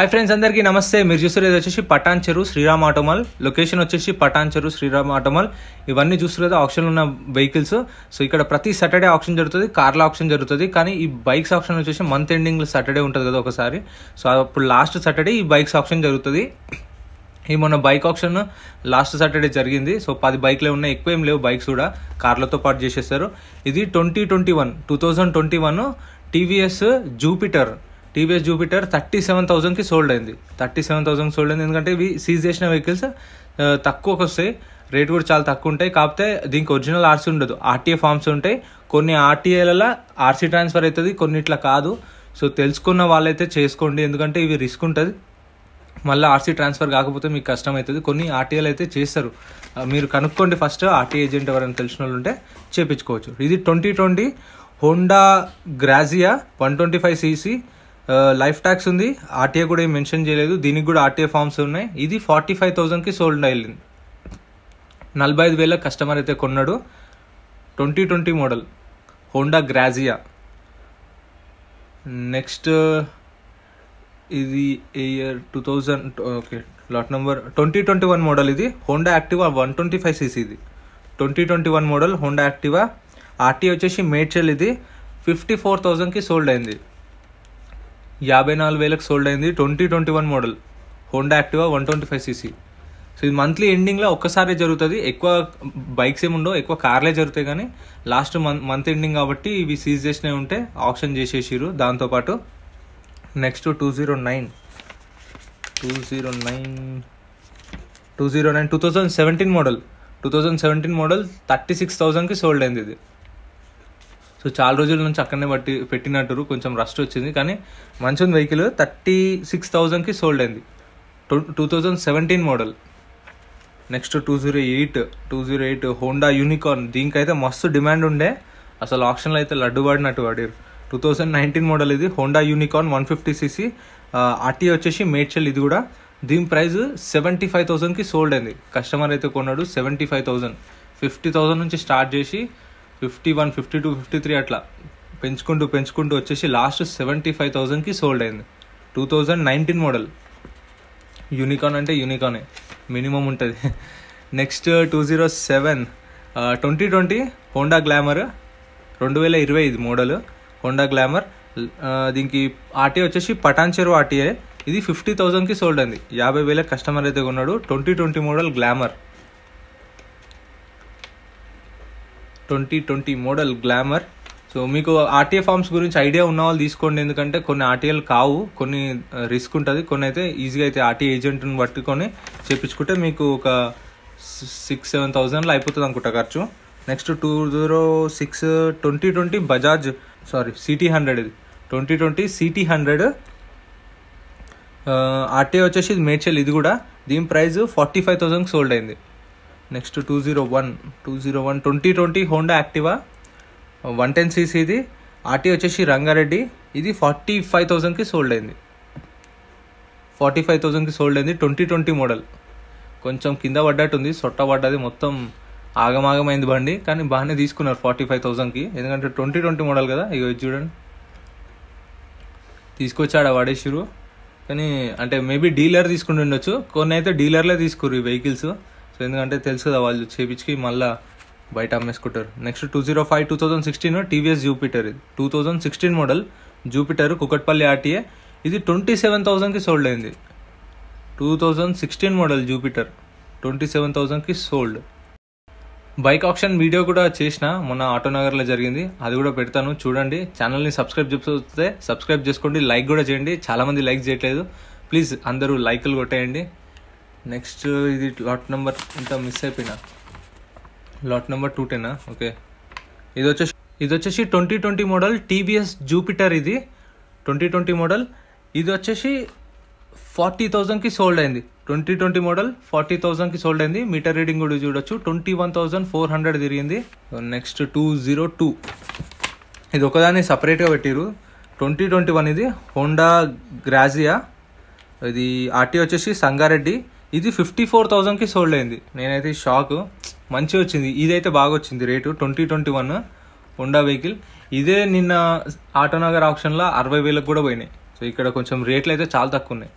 hi friends అందరికీ నమస్తే మీరు చూస్తున్నది వచ్చేసి పటాన్ చెరువు శ్రీరామ్ ఆటోమాల్ లొకేషన్ వచ్చేసి పటాన్ చెరువు శ్రీరామ్ ఆటోమాల్ ఇవన్నీ చూస్తున్నది ఆప్షన్ ఉన్న వెహికల్స్ సో ఇక్కడ ప్రతి సాటర్డే ఆప్షన్ జరుగుతుంది కార్ల ఆప్షన్ జరుగుతుంది కానీ ఈ బైక్స్ ఆప్షన్ వచ్చేసి మంత్ ఎండింగ్ సాటర్డే ఉంటుంది కదా ఒకసారి సో అప్పుడు లాస్ట్ సాటర్డే ఈ బైక్స్ ఆప్షన్ జరుగుతుంది ఈ మొన్న బైక్ ఆప్షన్ లాస్ట్ సాటర్డే జరిగింది సో పది బైక్లే ఉన్నాయి ఎక్కువ ఏం లేవు బైక్స్ కూడా కార్లతో పాటు చేసేస్తారు ఇది twenty twenty one two thousand twenty one TVS Jupiter TVS Jupiter thirty seven థౌసండ్కి సోల్డ్ అయింది థర్టీ సెవెన్ థౌసండ్కి సోల్డ్ అయింది ఎందుకంటే ఇవి సీజ్ చేసిన వెహికల్స్ తక్కువకి వస్తాయి రేట్ కూడా చాలా తక్కువ ఉంటాయి కాకపోతే దీనికి ఒరిజినల్ ఆర్సీ ఉండదు ఆర్టీఏ ఫామ్స్ ఉంటాయి కొన్ని ఆర్టీఏలలో ఆర్సీ ట్రాన్స్ఫర్ అవుతుంది కొన్ని ఇట్లా కాదు సో తెలుసుకున్న వాళ్ళైతే చేసుకోండి ఎందుకంటే ఇవి రిస్క్ ఉంటుంది మళ్ళీ ఆర్సీ ట్రాన్స్ఫర్ కాకపోతే మీకు కష్టం అవుతుంది కొన్ని ఆర్టీఏలు అయితే చేస్తారు మీరు కనుక్కోండి ఫస్ట్ ఆర్టీ ఏజెంట్ ఎవరైనా తెలిసిన వాళ్ళు ఉంటే చేపించుకోవచ్చు ఇది twenty twenty Honda Grazia one twenty five CC life tax ఉంది ఆర్టీఏ కూడా ఏం మెన్షన్ చేయలేదు దీనికి కూడా ఆర్టీఏ ఫార్మ్స్ ఉన్నాయి ఇది ఫార్టీ ఫైవ్ థౌసండ్కి సోల్డ్ అయింది నలభై ఐదు వేల కస్టమర్ అయితే కొన్నాడు twenty twenty model Honda Grazia next ఇది year two thousand okay lot number twenty twenty one model ఇది Honda Activa one twenty five CC ఇది twenty twenty one model Honda Activa RT వచ్చేసి మేడ్చల్ ఇది ఫిఫ్టీ ఫోర్ థౌజండ్కి sold అయింది యాభై నాలుగు వేలకు సోల్డ్ అయింది twenty twenty one model Honda Activa one twenty five CC so ఇది మంత్లీ ఎండింగ్లో ఒక్కసారే జరుగుతుంది ఎక్కువ బైక్స్ ఏమి ఉండవు ఎక్కువ కార్లే జరుగుతాయి కానీ లాస్ట్ మంత్ మంత్ ఎండింగ్ కాబట్టి ఇవి సీజ్ చేసినవి ఉంటే ఆప్షన్ చేసేసారు దాంతోపాటు next two zero nine two zero nine two zero nine two thousand seventeen model two thousand seventeen model thirty six థౌజండ్కి సోల్డ్ అయింది ఇది సో చాలా రోజుల నుంచి అక్కడనే పట్టి పెట్టినట్టు కొంచెం రష్ వచ్చింది కానీ మంచి ఉంది వెహికల్ థర్టీ సిక్స్ థౌజండ్కి సోల్డ్ అయింది two two thousand seventeen model next two zero eight two zero eight Honda Unicorn దీనికైతే మస్తు డిమాండ్ ఉండే అసలు ఆప్షన్లో అయితే లడ్డు పడినట్టు పడారు టూ థౌజండ్ నైన్టీన్ మోడల్ ఇది Honda Unicorn one fifty CC RT వచ్చేసి మేడ్చల్ ఇది కూడా దీని ప్రైస్ సెవెంటీ ఫైవ్ థౌసండ్కి సోల్డ్ అయింది కస్టమర్ అయితే కొన్నాడు seventy five thousand fifty thousand నుంచి స్టార్ట్ చేసి fifty one fifty two fifty three అట్లా పెంచుకుంటూ పెంచుకుంటూ వచ్చేసి లాస్ట్ సెవెంటీ ఫైవ్ థౌజండ్కి సోల్డ్ అయింది two thousand nineteen model Unicorn అంటే యూనికానే మినిమం ఉంటుంది next two zero seven twenty twenty Honda Glamour రెండు వేల ఇరవై ఐదు మోడల్ హోండా గ్లామర్ దీనికి ఆర్టీఏ వచ్చేసి పటాన్చెరు ఆర్టీఏ ఇది ఫిఫ్టీ థౌజండ్కి సోల్డ్ అయింది యాభై వేల కస్టమర్ అయితే కొన్నాడు twenty twenty model Glamour twenty twenty model Glamour so మీకు ఆర్టీఏ ఫామ్స్ గురించి ఐడియా ఉన్న వాళ్ళు తీసుకోండి ఎందుకంటే కొన్ని ఆర్టీఏలు కావు కొన్ని రిస్క్ ఉంటుంది కొన్ని అయితే ఈజీగా అయితే ఆర్టీఏ ఏజెంట్ని పట్టుకొని చేపించుకుంటే మీకు ఒక సిక్స్ సెవెన్ థౌజండ్లో అయిపోతుంది అనుకుంటా ఖర్చు next two zero six twenty twenty Bajaj sorry CT hundred ఇది twenty twenty CT hundred RTA వచ్చేసి ఇది మేడ్చల్ ఇది కూడా దీని ప్రైస్ ఫార్టీ ఫైవ్ థౌసండ్కి సోల్డ్ అయింది next two zero one two zero one twenty twenty Honda Activa one ten సీసీది RT వచ్చేసి రంగారెడ్డి ఇది ఫార్టీ ఫైవ్ థౌజండ్కి సోల్డ్ అయింది ఫార్టీ ఫైవ్ థౌజండ్కి సోల్డ్ అయింది ట్వంటీ ట్వంటీ మోడల్ కొంచెం కింద పడ్డట్టుంది సొట్ట పడ్డది మొత్తం ఆగమాగమైంది బండి కానీ బాగానే తీసుకున్నారు ఫార్టీ ఫైవ్ థౌజండ్కి ఎందుకంటే ట్వంటీ ట్వంటీ మోడల్ కదా ఇక చూడండి తీసుకొచ్చాడు ఆ వాడేశ్వరు కానీ అంటే మేబీ డీలర్ తీసుకుంటుండొచ్చు కొన్ని అయితే డీలర్లే తీసుకురు ఈ వెహికల్స్ సో ఎందుకంటే తెలుసు కదా వాళ్ళు చేపించి మళ్ళీ బయట అమ్మేసుకుంటారు next two zero five two thousand sixteen TVS Jupiter ఇది two thousand sixteen model Jupiter Kukatpally RTA ఇది ట్వంటీ సెవెన్ థౌజండ్కి సోల్డ్ అయింది two thousand sixteen model Jupiter twenty seven థౌజండ్కి సోల్డ్ బైక్ ఆప్షన్ వీడియో కూడా చేసిన మొన్న ఆటోనగర్లో జరిగింది అది కూడా పెడతాను చూడండి ఛానల్ని సబ్స్క్రైబ్ చేస్తే సబ్స్క్రైబ్ చేసుకోండి లైక్ కూడా చేయండి చాలామంది లైక్ చేయట్లేదు ప్లీజ్ అందరూ లైక్లు కొట్టేయండి నెక్స్ట్ ఇది లాట్ నెంబర్ ఇంత మిస్ అయిపోయినా లాట్ నెంబర్ టూ టెనా ఓకే ఇది వచ్చేసి ఇది వచ్చేసి twenty twenty model TVS Jupiter ఇది ట్వంటీ ట్వంటీ మోడల్ ఇది వచ్చేసి ఫార్టీ థౌజండ్కి సోల్డ్ అయింది ట్వంటీ ట్వంటీ మోడల్ ఫార్టీ థౌజండ్కి సోల్డ్ అయింది మీటర్ రీడింగ్ కూడా చూడొచ్చు twenty one thousand four hundred తిరిగింది నెక్స్ట్ టూ జీరో టూ ఇది ఒకదాన్ని సపరేట్గా పెట్టిరు ట్వంటీ ట్వంటీ వన్ ఇది హోండా గ్రాజియా ఇది ఆర్టీ వచ్చేసి సంగారెడ్డి ఇది ఫిఫ్టీ ఫోర్ థౌజండ్కి సోల్డ్ అయింది నేనైతే షాక్ మంచి వచ్చింది ఇదైతే బాగా వచ్చింది rate twenty twenty one Honda vehicle ఇదే నిన్న ఆటోనగర్ ఆప్షన్లో అరవై వేలకు కూడా పోయినాయి సో ఇక్కడ కొంచెం రేట్లు అయితే చాలా తక్కువ ఉన్నాయి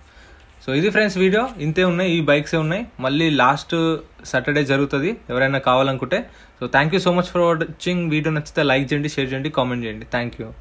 సో ఇది ఫ్రెండ్స్ వీడియో ఇంతే ఉన్నాయి ఈ బైక్సే ఉన్నాయి మళ్ళీ లాస్ట్ సాటర్డే జరుగుతుంది ఎవరైనా కావాలనుకుంటే so thank you so much for watching video నచ్చితే లైక్ చేయండి షేర్ చేయండి కామెంట్ చేయండి థ్యాంక్ యూ